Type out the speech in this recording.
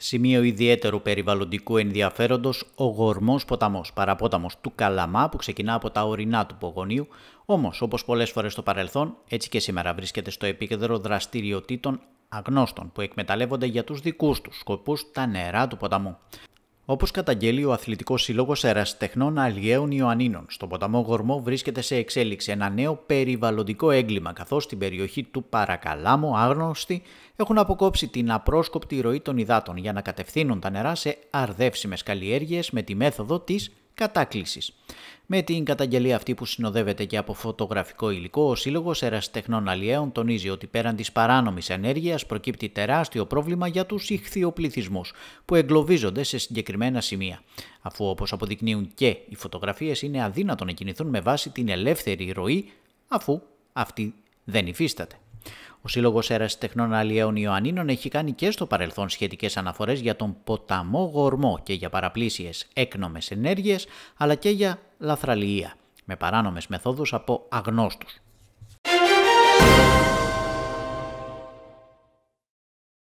Σημείο ιδιαίτερου περιβαλλοντικού ενδιαφέροντος, ο γορμός ποταμός, παραπόταμος του Καλαμά που ξεκινά από τα ορεινά του Πογονίου, όμως όπως πολλές φορές στο παρελθόν, έτσι και σήμερα βρίσκεται στο επίκεντρο δραστηριοτήτων αγνώστων που εκμεταλλεύονται για τους δικούς τους σκοπούς τα νερά του ποταμού. Όπως καταγγέλει ο Αθλητικός Σύλλογος Ερασιτεχνών Αλγαίων Ιωαννίνων, στον ποταμό Γορμό βρίσκεται σε εξέλιξη ένα νέο περιβαλλοντικό έγκλημα, καθώς στην περιοχή του Παρακαλάμου άγνωστοι έχουν αποκόψει την απρόσκοπτη ροή των υδάτων για να κατευθύνουν τα νερά σε αρδεύσιμες καλλιέργειες με τη μέθοδο της κατάκλησης. Με την καταγγελία αυτή που συνοδεύεται και από φωτογραφικό υλικό, ο Σύλλογος Ερασιτεχνών αλιέων τονίζει ότι πέραν της παράνομης ενέργειας προκύπτει τεράστιο πρόβλημα για τους ηχθειοπληθυσμούς που εγκλωβίζονται σε συγκεκριμένα σημεία. Αφού όπως αποδεικνύουν και οι φωτογραφίες, είναι αδύνατο να κινηθούν με βάση την ελεύθερη ροή, αφού αυτή δεν υφίσταται. Ο Σύλλογος Τεχνών Αλλιέων Ιωαννίνων έχει κάνει και στο παρελθόν σχετικές αναφορές για τον ποταμό γορμό και για παραπλήσιες έκνομες ενέργειες αλλά και για λαθραλία με παράνομες μεθόδους από αγνώστους.